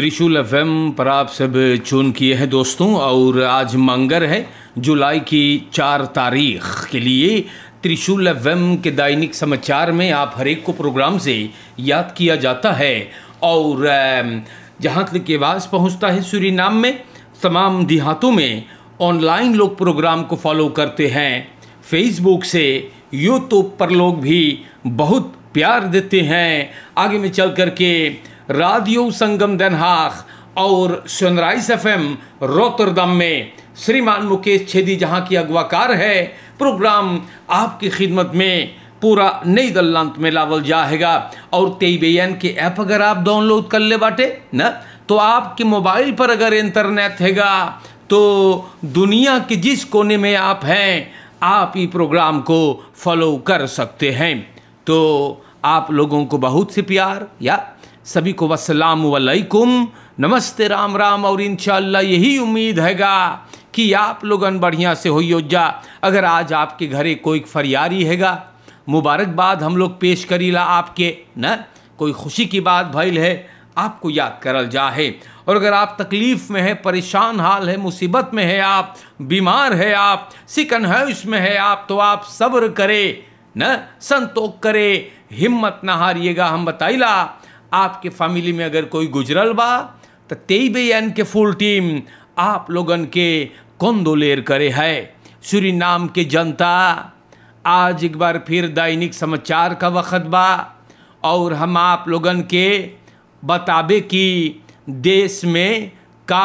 त्रिशूल एफ पर आप सब चुन किए हैं दोस्तों और आज मंगर है जुलाई की चार तारीख के लिए त्रिशूल एफ के दैनिक समाचार में आप हर एक को प्रोग्राम से याद किया जाता है और जहाँ तक ये आवाज़ पहुँचता है नाम में तमाम देहातों में ऑनलाइन लोग प्रोग्राम को फॉलो करते हैं फेसबुक से यूट्यूब पर लोग भी बहुत प्यार देते हैं आगे में चल कर के रेडियो संगम Den और सनराइज एफ एम रोतरदम में श्रीमान मुकेश छेदी जहाँ की अगवाकार है प्रोग्राम आपकी खिदमत में पूरा नई दल्लांत में लावल जाएगा और तेई बेन के ऐप अगर आप डाउनलोड कर ले बाटे न तो आपके मोबाइल पर अगर इंटरनेट हैगा तो दुनिया के जिस कोने में आप हैं आप ये प्रोग्राम को फॉलो कर सकते हैं तो आप लोगों को बहुत से प्यार या सभी को वसलामकुम नमस्ते राम राम और इन यही उम्मीद हैगा कि आप लोगन बढ़िया से हो जा अगर आज आपके घरे कोई फरियारी हैगा मुबारकबाद हम लोग पेश करीला आपके न कोई खुशी की बात भइल है आपको याद करल जाए और अगर आप तकलीफ़ में है परेशान हाल है मुसीबत में है आप बीमार है आप सिकन है उसमें है आप तो आप सब्र करे न संतोख करे हिम्मत ना हारिएगा हम बताइला आपके फैमिली में अगर कोई गुजरल बा तो एन के फुल टीम आप लोगन के कंदोलेर करे है सूरी नाम के जनता आज एक बार फिर दैनिक समाचार का वक्त बा और हम आप लोगन के बताबे कि देश में का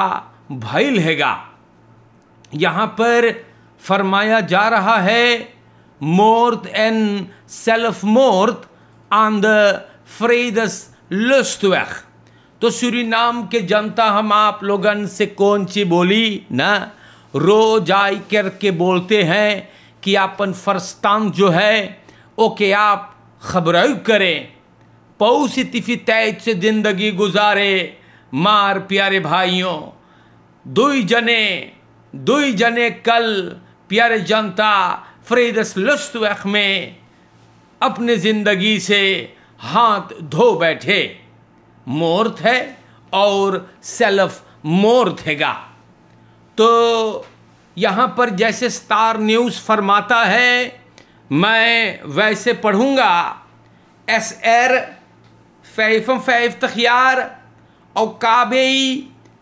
भैल हैगा यहाँ पर फरमाया जा रहा है मोर्थ एंड सेल्फ मोर्थ ऑन द फ्रीदस लुस्त लुस्तवख तो सूरीनाम के जनता हम आप लोगन से कौन सी बोली ना रोज आई करके बोलते हैं कि आपन फरस्तान जो है वो के आप खबर करें पौसी तिफी तैज से जिंदगी गुजारे मार प्यारे भाइयों दुई जने दुई जने कल प्यारे जनता फ्रेदस लुस्तवख में अपने ज़िंदगी से हाथ धो बैठे मोर्थ है और सेल्फ मोर्थेगा तो यहाँ पर जैसे स्टार न्यूज़ फरमाता है मैं वैसे पढ़ूँगा एस एर फ़ैफ़म फ़ैफ़ तखियार और काबे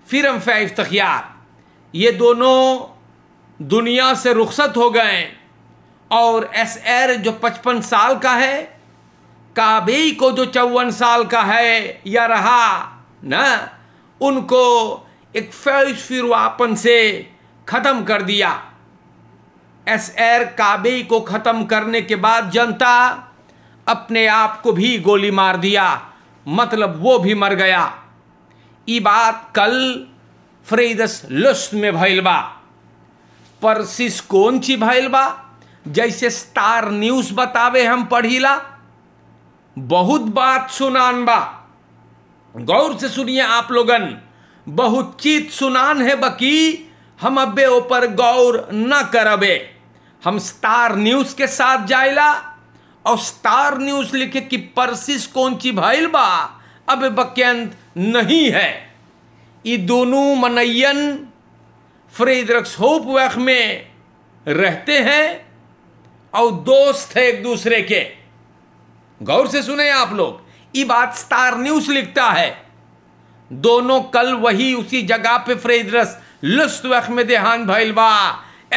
फिरम फ़ैफ़ तखियार ये दोनों दुनिया से रुखसत हो गए और एस एर जो पचपन साल का है काबे को जो चौवन साल का है या रहा ना उनको एक फिर फिरवापन से ख़त्म कर दिया एस एर काबे को ख़त्म करने के बाद जनता अपने आप को भी गोली मार दिया मतलब वो भी मर गया ये बात कल फ्रेदस लुस्त में भैलबा परसिस कौन ची भैलबा जैसे स्टार न्यूज़ बतावे हम पढ़ीला बहुत बात सुनान बा गौर से सुनिए आप लोगन बहुत चीज सुनान है बकी हम अबे ऊपर गौर न करबे हम स्टार न्यूज के साथ जाएला और स्टार न्यूज लिखे कि परसिस कौन ची भाईल बा अब बकेंत नहीं है ये दोनों मनयन फ्रेदरक्स होप वक्त में रहते हैं और दोस्त है एक दूसरे के गौर से सुने आप लोग ये बात स्टार न्यूज लिखता है दोनों कल वही उसी जगह पे फ्रेजरस लुस्त में देहान भैलवा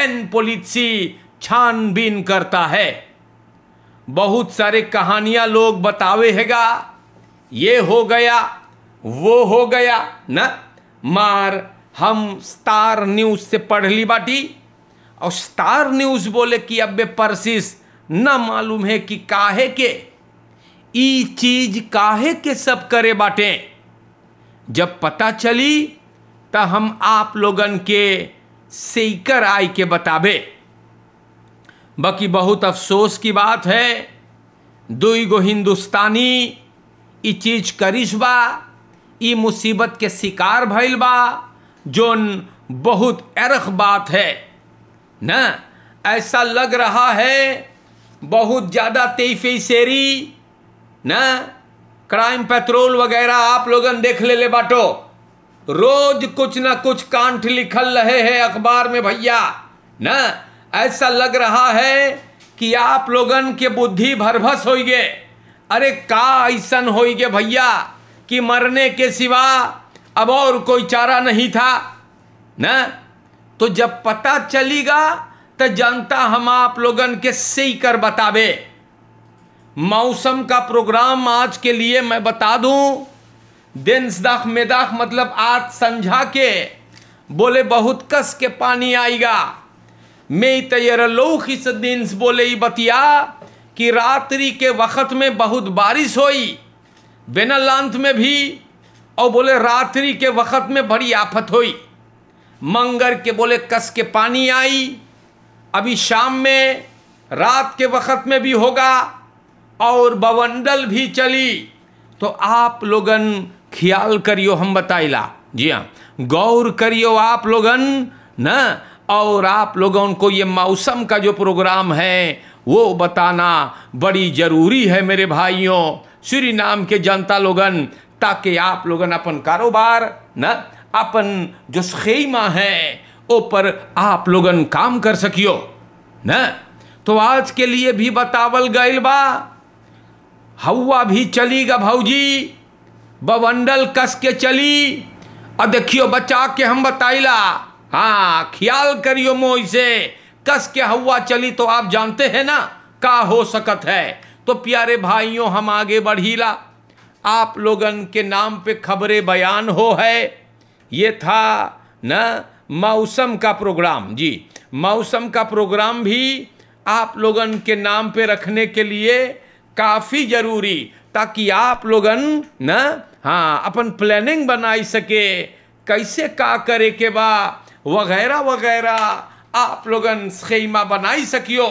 एन पोलिसी छानबीन करता है बहुत सारे कहानियां लोग बतावे हैगा ये हो गया वो हो गया ना मार हम स्टार न्यूज से पढ़ ली बाटी और स्टार न्यूज बोले कि अबे परसिस ना मालूम है कि काहे के ई चीज काहे के सब करे बाटे जब पता चली तो हम आप लोगन के सीकर आई के बताबे बाकी बहुत अफसोस की बात है दुई गो हिंदुस्तानी ई चीज करिश बा ई मुसीबत के शिकार भइल बा जोन बहुत एरख बात है न ऐसा लग रहा है बहुत ज़्यादा तेफे शेरी ना क्राइम पेट्रोल वगैरह आप लोगन देख ले ले बाटो रोज कुछ ना कुछ कांठ लिखल रहे हैं अखबार में भैया ना ऐसा लग रहा है कि आप लोगन के बुद्धि भरभस हो गए अरे का ऐसा हो गए भैया कि मरने के सिवा अब और कोई चारा नहीं था ना तो जब पता चलेगा तो जनता हम आप लोगन के सही कर बतावे मौसम का प्रोग्राम आज के लिए मैं बता दूं में मेदाख मतलब आज समझा के बोले बहुत कस के पानी आएगा मैं तैयार लोख इस दिन बोले ही बतिया कि रात्रि के वक्त में बहुत बारिश हुई बेनालांत में भी और बोले रात्रि के वक्त में बड़ी आफत हुई मंगर के बोले कस के पानी आई अभी शाम में रात के वक्त में भी होगा और बवंडल भी चली तो आप लोगन ख्याल करियो हम बताइला जी हाँ गौर करियो आप लोगन ना और आप लोगों को ये मौसम का जो प्रोग्राम है वो बताना बड़ी ज़रूरी है मेरे भाइयों श्री नाम के जनता लोगन ताकि आप लोगन अपन कारोबार न अपन जो खेमा है ओ पर आप लोगन काम कर सकियो न तो आज के लिए भी बतावल गइल बा हवा भी चली गा भाजी बवंडल कस के चली और देखियो बचा के हम बताइला हाँ ख्याल करियो मो से कस के हवा चली तो आप जानते हैं ना का हो सकत है तो प्यारे भाइयों हम आगे बढ़ीला आप लोगन के नाम पे खबरें बयान हो है ये था न मौसम का प्रोग्राम जी मौसम का प्रोग्राम भी आप लोगन के नाम पे रखने के लिए काफ़ी जरूरी ताकि आप लोगन न हाँ अपन प्लानिंग बनाई सके कैसे का करे के बा वगैरह वगैरह आप लोगन खेमा बनाई सकियो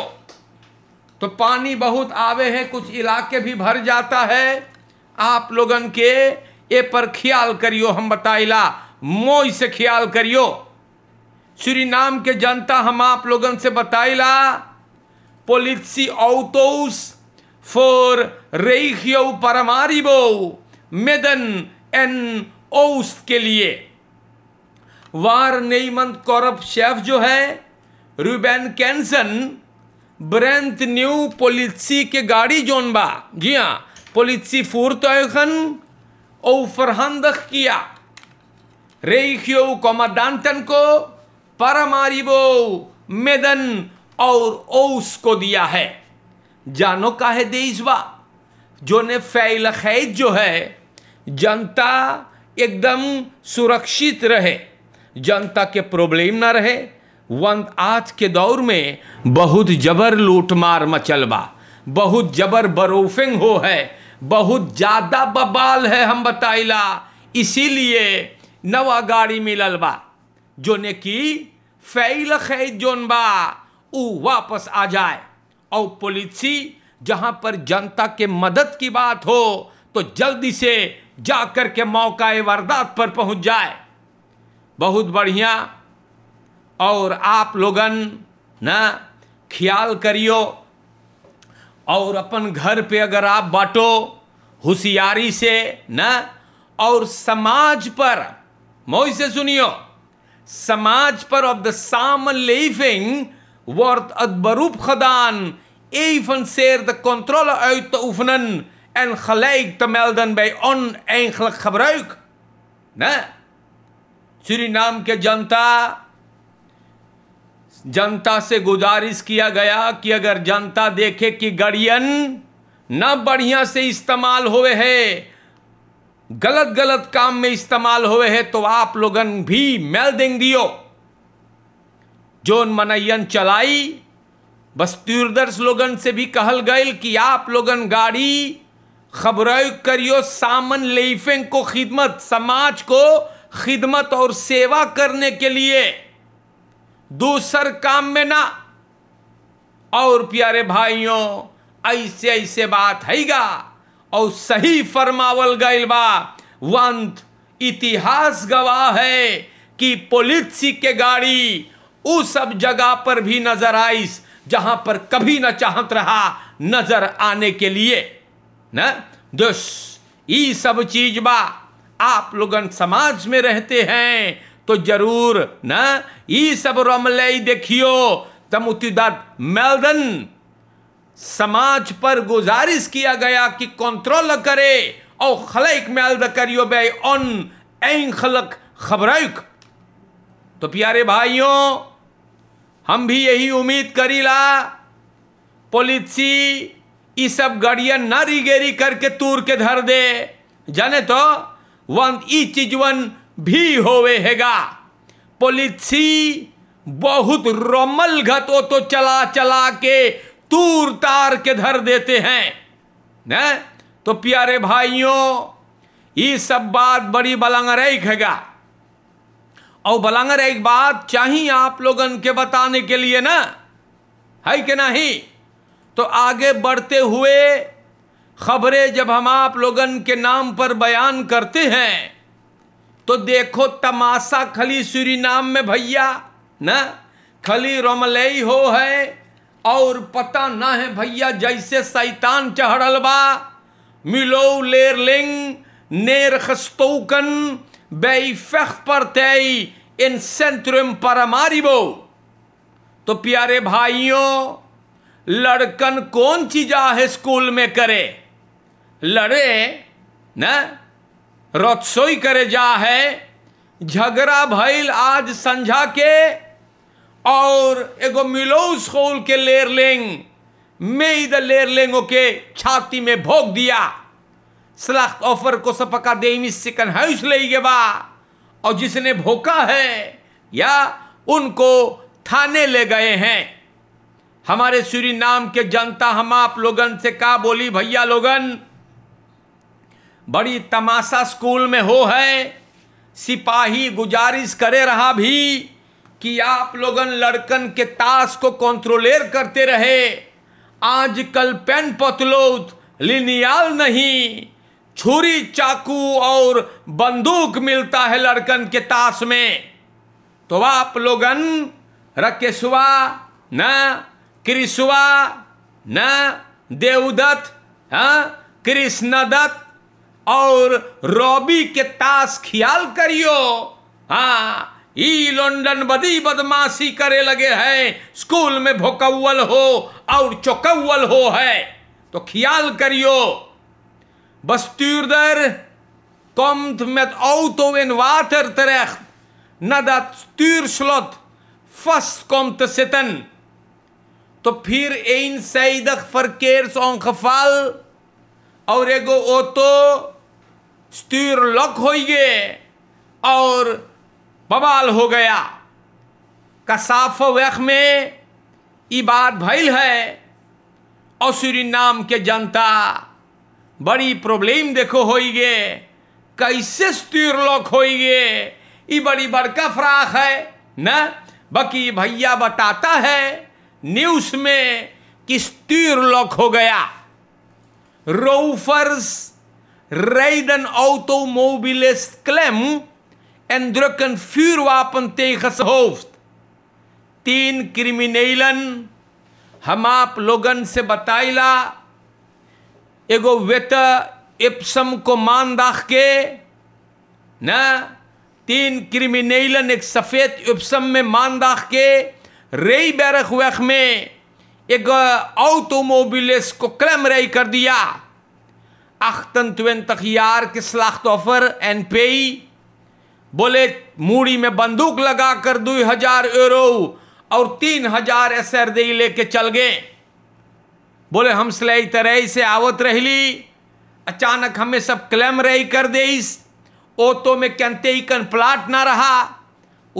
तो पानी बहुत आवे है कुछ इलाके भी भर जाता है आप लोगन के ए पर ख्याल करियो हम बताइला मोई से ख्याल करियो श्री नाम के जनता हम आप लोगन से बताइला पोलिसी औतौस for reihyo paramaribo medan and ओस के लिए वार नेमंत कौरव शेफ जो है रूबेन कैंसन ब्रेंथ न्यू पोलिसी के गाड़ी जोन बा जी हाँ पोलिसी फूर तो एखन ओ फरहंदख किया रेखियो कोमादानतन को परमारिबो मेदन और ओस को दिया है जानो काहे देश बा जो ने फैल खैद जो है जनता एकदम सुरक्षित रहे जनता के प्रॉब्लम ना रहे वन आज के दौर में बहुत जबर लूटमार मचल बा बहुत जबर बरोफिंग हो है बहुत ज़्यादा बबाल है हम बताइला इसीलिए नवा गाड़ी मिलल बा जो ने कि फैल खैद जोन बा वापस आ जाए और पॉलिसी जहां पर जनता के मदद की बात हो तो जल्दी से जाकर के मौका वारदात पर पहुंच जाए बहुत बढ़िया और आप लोगन ना ख्याल करियो और अपन घर पे अगर आप बांटो होशियारी से ना और समाज पर मोह से सुनियो समाज पर ऑफ द साम लेफिंग वर्थ अदबरूप खदान evenzeer de controle uit te oefenen en gelijk te melden bij oneigenlijk gebruik. Nee. Shreenam के जनता जनता से गुजारिश किया गया कि अगर जनता देखे कि गड़ियन न बढ़िया से इस्तेमाल हुए है गलत गलत काम में इस्तेमाल हुए है तो आप लोगन भी मेल देंग दियो जोन मनयन चलाई बस्तूरदर्श स्लोगन से भी कहल गए कि आप लोगन गाड़ी खबर करियो सामन लेफे को खिदमत समाज को खिदमत और सेवा करने के लिए दूसर काम में ना और प्यारे भाइयों ऐसे ऐसे बात हैगा और सही फरमावल गए बा वंत इतिहास गवाह है कि पुलिस के गाड़ी उस सब जगह पर भी नजर आईस जहां पर कभी न चाहत रहा नजर आने के लिए न दुष ये सब चीज बा आप लोगन समाज में रहते हैं तो जरूर न ये सब रमले देखियो तम उतिदार मेलदन समाज पर गुजारिश किया गया कि कंट्रोल करे और खलक मेल करियो बे ऑन एंग खलक खबरक तो प्यारे भाइयों हम भी यही उम्मीद करीला पोलिसी ये सब गड़िया न रिगेरी करके तूर के धर दे जाने तो वन ई चीजवन भी होवे हैगा पोलिसी बहुत रोमल घत वो तो चला चला के तूर तार के धर देते हैं ना तो प्यारे भाइयों ये सब बात बड़ी बलंग रही हैगा और बलांगर एक बात चाहिए आप लोगन के बताने के लिए ना है कि नहीं तो आगे बढ़ते हुए खबरें जब हम आप लोगन के नाम पर बयान करते हैं तो देखो तमाशा खली सूरी नाम में भैया ना खली रोमलई हो है और पता ना है भैया जैसे सैतान चढ़ल बा मिलो लेरलिंग नेर खस्तोकन बेफख्परतई इन सेंट्रम परमारिबो तो प्यारे भाइयों लड़कन कौन चीजा है स्कूल में करे लड़े न रोत्सोई करे जा है झगड़ा भइल आज संझा के और एगो मिलो स्कूल के लेरलिंग में इधर लेरलिंगों के छाती में भोग दिया स्लाख ऑफर को सपका देमी सिकन है बा और जिसने भोका है या उनको थाने ले गए हैं हमारे सूरी नाम के जनता हम आप लोगन से का बोली भैया लोगन बड़ी तमाशा स्कूल में हो है सिपाही गुजारिश करे रहा भी कि आप लोगन लड़कन के ताश को कंट्रोलेर करते रहे आजकल पेन पतलोत लिनियाल नहीं छुरी चाकू और बंदूक मिलता है लड़कन के ताश में तो आप लोगन रकेशवा न कृष्वा न देवदत्त हाँ, कृष्णदत्त और रॉबी के ताश ख्याल करियो हाँ ई लंडन बदी बदमाशी करे लगे हैं स्कूल में भोकौल हो और चौकौल हो है तो ख्याल करियो bestuurder komt met auto in water terecht nadat stuurslot vast komt te zitten. तो hier eenzijdig verkeersongeval और एगो ऑटो स्टीर लॉक हो गए और बवाल हो गया कसाफ वख में ये बात भैल है और नाम के जनता बड़ी प्रॉब्लम देखो होइगे कैसे स्तीर्लोक होइगे ये बड़ी बड़का फ्राक है न बाकी भैया बताता है न्यूज़ में कि स्तीर्लोक हो गया रोफर्स rijden automobilist क्लेम en drukken वापन tegen zijn hoofd. Tien हम आप लोगन से बताइला एगो वेत एप्सम को मान दाख के न तीन क्रिमिनेलन एक सफ़ेद एप्सम में मान दाख के रेई बैरख वैख में एक ऑटोमोबिलेस को क्लम रही कर दिया अख्तन तक तखियार के सलाख्त तो ऑफर एन पेई बोले मूड़ी में बंदूक लगा कर दो हजार यूरो और तीन हजार एसर दे लेके चल गए बोले हम सिलाई तरई से आवत रहली अचानक हमें सब क्लेम रही कर देस ओ तो में कहते ही कन प्लाट ना रहा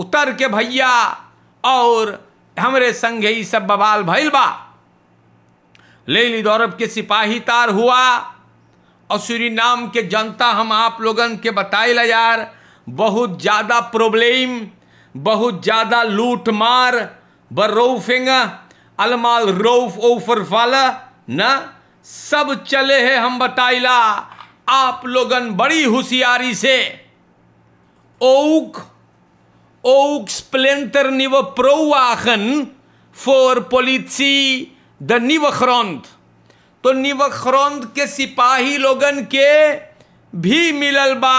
उतर के भैया और हमरे संग ही सब बबाल भैल बा लेली दौरभ के सिपाही तार हुआ और नाम के जनता हम आप लोगन के ला यार बहुत ज़्यादा प्रॉब्लम बहुत ज़्यादा लूट मार बर्रो फिंगा अलमाल रोफ ओफर फाला न सब चले हैं हम बताइला आप लोगन बड़ी होशियारी से ओक ओक स्प्लेंटर निव प्रोवाखन फोर पोलिसी द निवख्रौंत तो निवख्रौंत के सिपाही लोगन के भी मिलल बा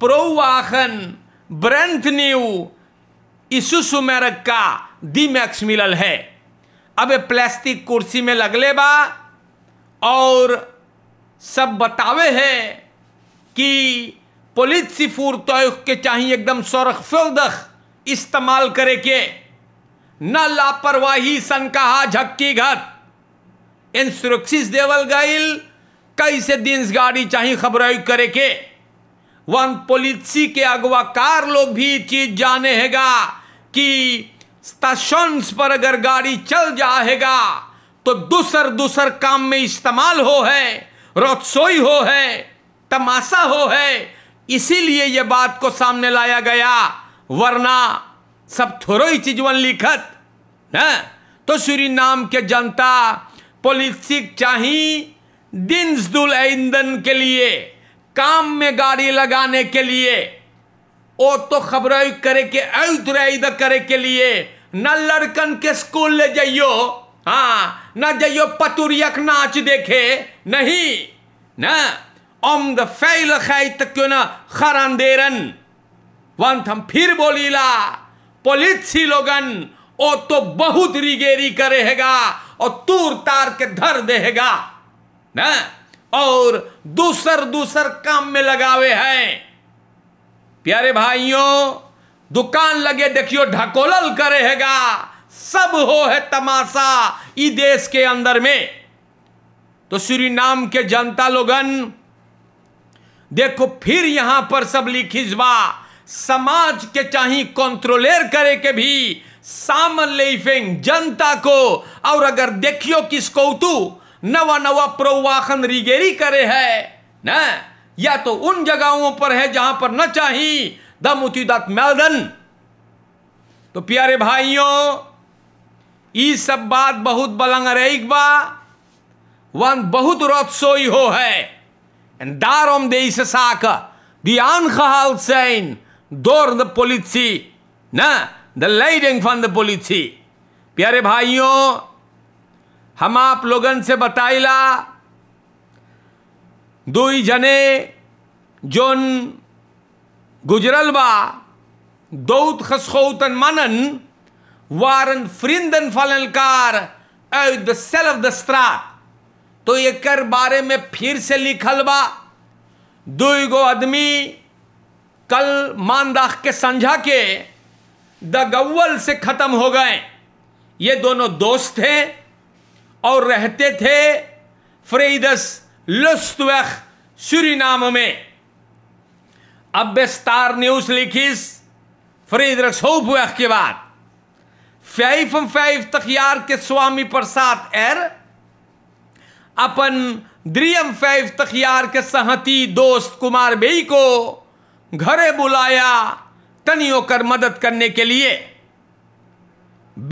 प्रोवाखन ब्रेंथ न्यू इसुसुमेरक का दी मैक्स मिलल है अब प्लास्टिक कुर्सी में लगले बा और सब बतावे है कि पुलिस सिफूर तो के चाहिए एकदम सौरख फुलदख इस्तेमाल करे के न लापरवाही सन कहा झक्की घर इन सुरक्षित देवल गईल कैसे दिन गाड़ी चाहिए खबर करे के वन पुलिस के अगवाकार लोग भी चीज जाने हैगा कि स्टेशन पर अगर गाड़ी चल जाएगा तो दूसर दूसर काम में इस्तेमाल हो है रोसोई हो है तमाशा हो है इसीलिए यह बात को सामने लाया गया वरना सब थोड़ो ही चीजवन लिखत है तो श्री नाम के जनता पॉलिटिक चाहिए दिन दुल ईंधन के लिए काम में गाड़ी लगाने के लिए ओ तो खबर करे के ऐद करे के लिए न लड़कन के स्कूल ले जाइयो हाँ न जाइयो पतुरियक नाच देखे नहीं न ओम द फैल खाई तक न देरन वंत हम फिर बोलीला पोलिसी लोगन ओ तो बहुत रिगेरी करेगा और तूर तार के धर देगा ना और दूसर दूसर काम में लगावे हैं प्यारे भाइयों दुकान लगे देखियो ढकोलल करेगा सब हो है तमाशा ई देश के अंदर में तो श्री नाम के जनता लोगन देखो फिर यहां पर सब लिखिस बा समाज के चाहे कंट्रोलेर करे के भी सामन फेंग जनता को और अगर देखियो किस कौतु नवा नवा प्रवाहन रिगेरी करे है ना या तो उन जगहों पर है जहां पर न चाहिए दम उठी दत मैदन तो प्यारे भाइयों ई सब बात बहुत बलंग रही बा वन बहुत रोत्सोई हो है En daarom deze zaken die aangehaald zijn door de politie. Na, de leiding van de politie. प्यारे भाइयों हम आप लोगन से बताइला दुई जने जोन गुजरल बा दौत खसखोतन मनन वारन vrienden फलनकार सेल्फ uit dezelfde straat. तो एकर बारे में फिर से लिखल बा दुई गो आदमी कल मानदाख के संझा के द गवल से ख़त्म हो गए ये दोनों दोस्त थे और रहते थे फ्रेदस लुस्तवख शुरीनाम में अब न्यूज फरीद abestar के बाद फैफ फैफ तखियार के स्वामी प्रसाद एर अपन द्रियम फैफ तखियार के सहती दोस्त कुमार बेई को घरे बुलाया तनियों होकर मदद करने के लिए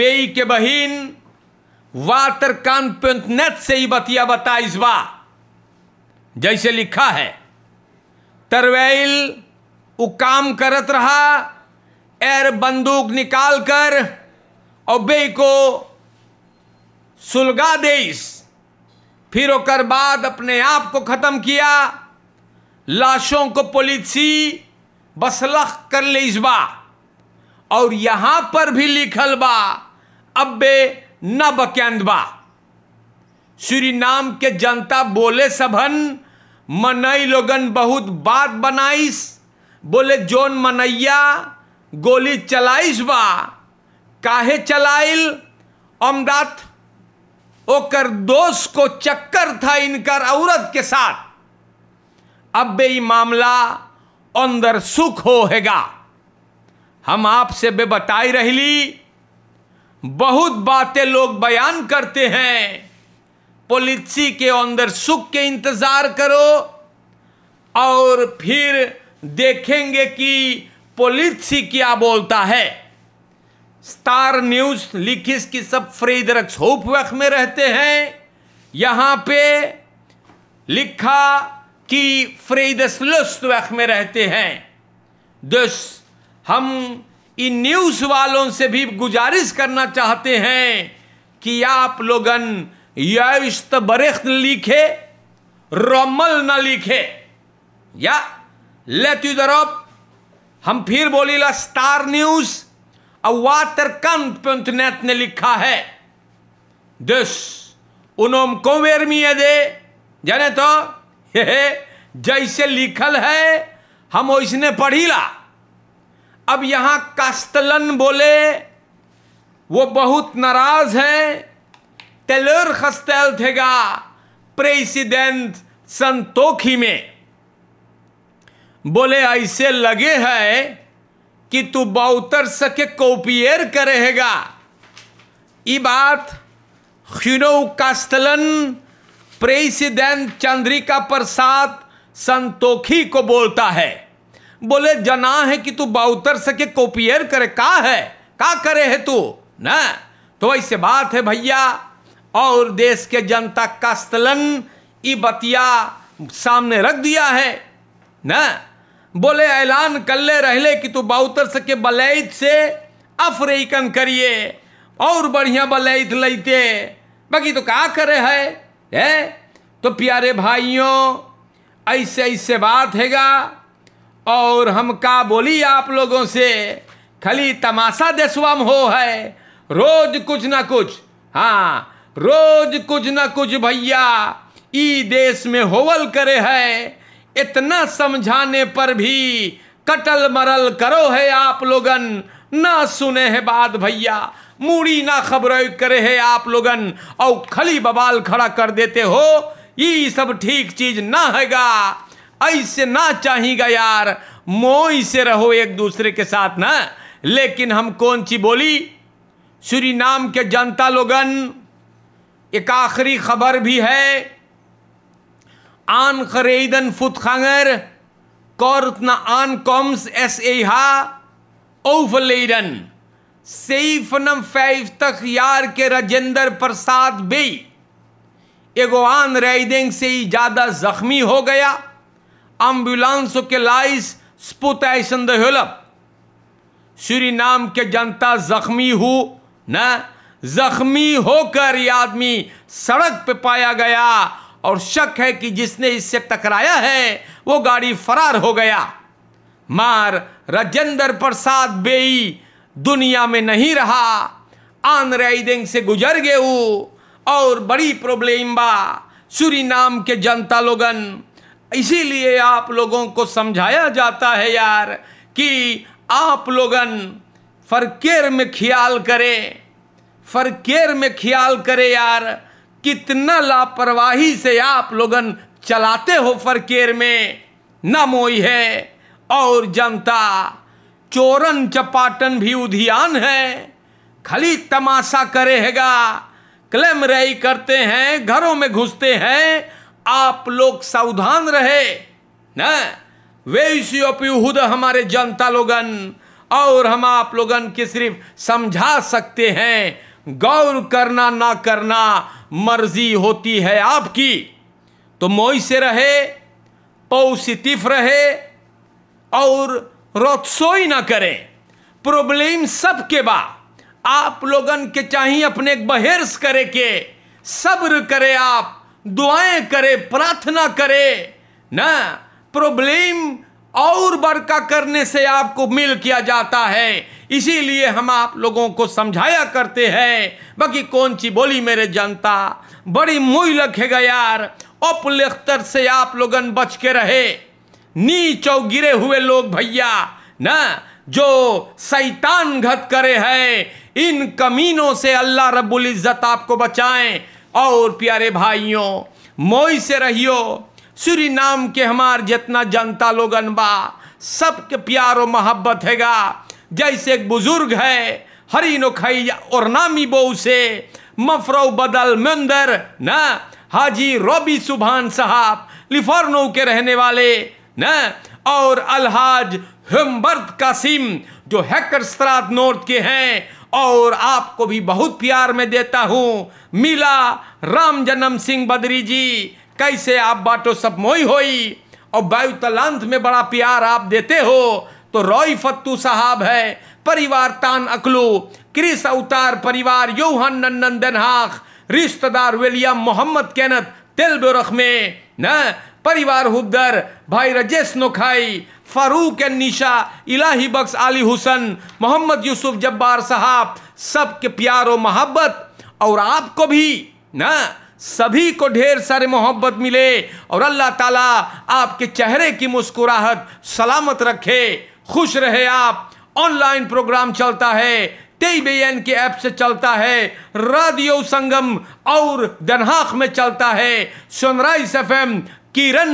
बेई के वाटर वातर नेट से ही बतिया बता इस बार जैसे लिखा है तरवेल वो काम करत रहा एर बंदूक निकाल कर अबे को सुलगा देस फिर ओकर बाद अपने आप को ख़त्म किया लाशों को पोलिसी बसलख कर ले इस बा और यहां पर भी लिखल बा अबे न बकैंद बा श्री नाम के जनता बोले सभन मनई लोगन बहुत बात बनाईस बोले जोन मनैया गोली चलाइस बा काहे चलाइल अमदात ओकर दोस्त को चक्कर था इनकर औरत के साथ अब बे मामला अंदर सुख होगा हम आपसे बे बताई रहली बहुत बातें लोग बयान करते हैं पोलिसी के अंदर सुख के इंतज़ार करो और फिर देखेंगे कि पोलिसी क्या बोलता है स्टार न्यूज लिखिस की सब फ्रीद रक्स वक्त में रहते हैं यहां पे लिखा कि फ्रीदस लुस्त वक्त में रहते हैं दस हम इन न्यूज़ वालों से भी गुजारिश करना चाहते हैं कि आप लोगन बरख्त लिखे रोमल न लिखे या let Europe, हम फिर बोली ला स्टार न्यूज अवातरकंत ने लिखा है दिस उनोम कोवेर दे जाने तो हे हे जैसे लिखल है हम पढ़ी ला अब यहां कास्तलन बोले वो बहुत नाराज है तेलर खस्तेल थेगा प्रेसिडेंट संतोखी में बोले ऐसे लगे है कि तू बौतर सके कौपियर करेगा ये बात खिनो कास्तलन प्रेसिडेंट चंद्रिका प्रसाद संतोखी को बोलता है बोले जना है कि तू बाउतर सके कॉपियर करे का है का करे है तू ना तो ऐसे बात है भैया और देश के जनता का स्तलन ई बतिया सामने रख दिया है ना बोले ऐलान कर ले रहले कि तू बाउतर सके बलैत से अफरेकन करिए और बढ़िया बलैत लेते बाकी तो क्या करे है है तो प्यारे भाइयों ऐसे ऐसे बात हैगा और हम का बोली आप लोगों से खाली तमाशा देशवाम हो है रोज कुछ ना कुछ हाँ रोज कुछ ना कुछ भैया ई देश में होवल करे है इतना समझाने पर भी कटल मरल करो है आप लोगन ना सुने है बात भैया मूड़ी ना खबर करे है आप लोगन और खली बबाल खड़ा कर देते हो ये सब ठीक चीज ना हैगा ऐसे ना चाहेगा यार मोई से रहो एक दूसरे के साथ ना लेकिन हम कौन सी बोली श्री नाम के जनता लोगन एक आखिरी खबर भी है Aan gereden voetganger, kort na aankomst SEH, overleden. 57 jaar के राजेंद्र प्रसाद बे एगो आन राइडिंग से ही ज़्यादा जख्मी हो गया एम्बुलेंस के लाइस स्पुत संदेहलप श्री नाम के जनता जख्मी हो न जख्मी होकर ये आदमी सड़क पे पाया गया और शक है कि जिसने इससे टकराया है वो गाड़ी फरार हो गया मार राजेंद्र प्रसाद बेई दुनिया में नहीं रहा आन राइडिंग से गुजर गए और बड़ी प्रॉब्लम बा सूरी नाम के जनता लोगन इसीलिए आप लोगों को समझाया जाता है यार कि आप लोगन फरकेर में ख्याल करें फरकेर में ख्याल करें यार कितना लापरवाही से आप लोगन चलाते हो फरकेर में न मोई है और जनता चोरन चपाटन भी उधियान है खाली तमाशा करेगा क्लेम रही करते हैं घरों में घुसते हैं आप लोग सावधान रहे ना वे हुद हमारे जनता लोगन और हम आप लोगन के सिर्फ समझा सकते हैं गौर करना ना करना मर्जी होती है आपकी तो मोई से रहे पॉजिटिव रहे और रोत्सोई ना करें प्रॉब्लम सबके बा आप लोगन के चाहिए अपने बहेर्स करे के सब्र करे आप दुआएं करे प्रार्थना करे ना प्रॉब्लम और बड़का करने से आपको मिल किया जाता है इसीलिए हम आप लोगों को समझाया करते हैं बाकी कौन सी बोली मेरे जनता बड़ी मुई लखेगा यार उपलेख्तर से आप लोगन बच के रहे नीचो गिरे हुए लोग भैया ना जो सैतान घत करे हैं इन कमीनों से अल्लाह रब्बुल इज़्ज़त आपको बचाएं और प्यारे भाइयों मोई से रहियो सूरी नाम के हमार जितना जनता लोगन बा सबके प्यार और मोहब्बत हैगा जैसे एक बुजुर्ग है हरी नोखई और नामी बो से मफरो बदल मंदर न हाजी रोबी सुभान साहब लिफारनो के रहने वाले न और अलहाज हमबर्द कासिम जो हैकर नॉर्थ के हैं और आपको भी बहुत प्यार में देता हूँ मिला राम जन्म सिंह बदरी जी कैसे आप बाटो सब मोई होई और वायु तलांत में बड़ा प्यार आप देते हो तो रॉय फत्तू साहब है परिवार तान अकलो क्रिस अवतार परिवार योहन नंदन देनहाख रिश्तेदार विलियम मोहम्मद कैनत तेल बेरख में न परिवार हुदर भाई रजेश नोखाई फारूक एन निशा इलाही बख्स आली हुसन मोहम्मद यूसुफ जब्बार साहब सबके प्यार और मोहब्बत और आपको भी ना सभी को ढेर सारे मोहब्बत मिले और अल्लाह ताला आपके चेहरे की मुस्कुराहट सलामत रखे खुश रहे आप ऑनलाइन प्रोग्राम चलता है टीबीएन के ऐप से चलता है रेडियो संगम और दनहाख में चलता है सनराइज एफएम किरण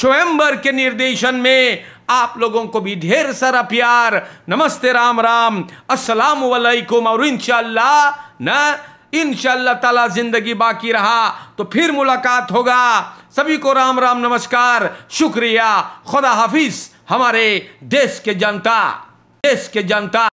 स्वयंबर के निर्देशन में आप लोगों को भी ढेर सारा प्यार नमस्ते राम राम अस्सलाम वालेकुम और इंशाल्लाह ना इंशाल्लाह ताला जिंदगी बाकी रहा तो फिर मुलाकात होगा सभी को राम राम नमस्कार शुक्रिया खुदा हाफिज़ हमारे देश के जनता देश के जनता